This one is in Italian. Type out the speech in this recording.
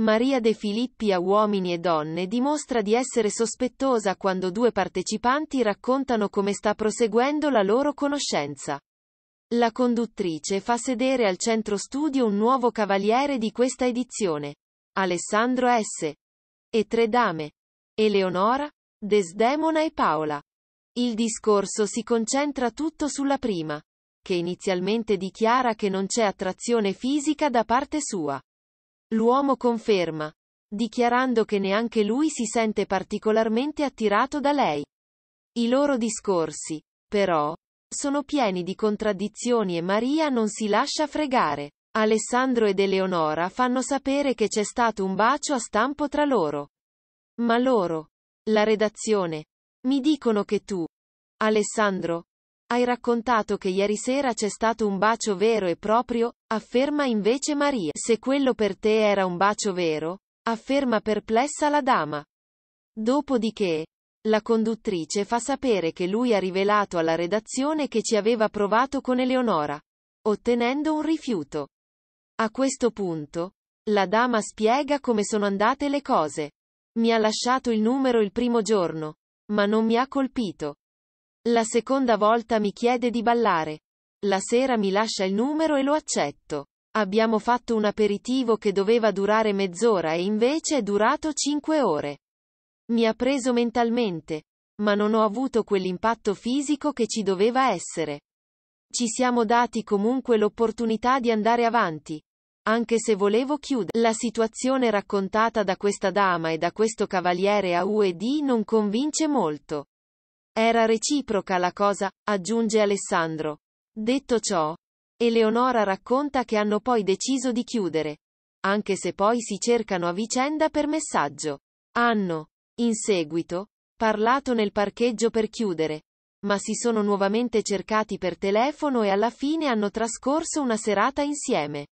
Maria De Filippi a Uomini e Donne dimostra di essere sospettosa quando due partecipanti raccontano come sta proseguendo la loro conoscenza. La conduttrice fa sedere al centro studio un nuovo cavaliere di questa edizione, Alessandro S. E tre dame, Eleonora, Desdemona e Paola. Il discorso si concentra tutto sulla prima, che inizialmente dichiara che non c'è attrazione fisica da parte sua. L'uomo conferma, dichiarando che neanche lui si sente particolarmente attirato da lei. I loro discorsi, però, sono pieni di contraddizioni e Maria non si lascia fregare. Alessandro ed Eleonora fanno sapere che c'è stato un bacio a stampo tra loro. Ma loro, la redazione, mi dicono che tu, Alessandro, hai raccontato che ieri sera c'è stato un bacio vero e proprio, afferma invece Maria. Se quello per te era un bacio vero, afferma perplessa la dama. Dopodiché, la conduttrice fa sapere che lui ha rivelato alla redazione che ci aveva provato con Eleonora, ottenendo un rifiuto. A questo punto, la dama spiega come sono andate le cose. Mi ha lasciato il numero il primo giorno, ma non mi ha colpito. La seconda volta mi chiede di ballare. La sera mi lascia il numero e lo accetto. Abbiamo fatto un aperitivo che doveva durare mezz'ora e invece è durato cinque ore. Mi ha preso mentalmente, ma non ho avuto quell'impatto fisico che ci doveva essere. Ci siamo dati comunque l'opportunità di andare avanti. Anche se volevo chiudere. La situazione raccontata da questa dama e da questo cavaliere a UED non convince molto. Era reciproca la cosa, aggiunge Alessandro. Detto ciò, Eleonora racconta che hanno poi deciso di chiudere, anche se poi si cercano a vicenda per messaggio. Hanno, in seguito, parlato nel parcheggio per chiudere, ma si sono nuovamente cercati per telefono e alla fine hanno trascorso una serata insieme.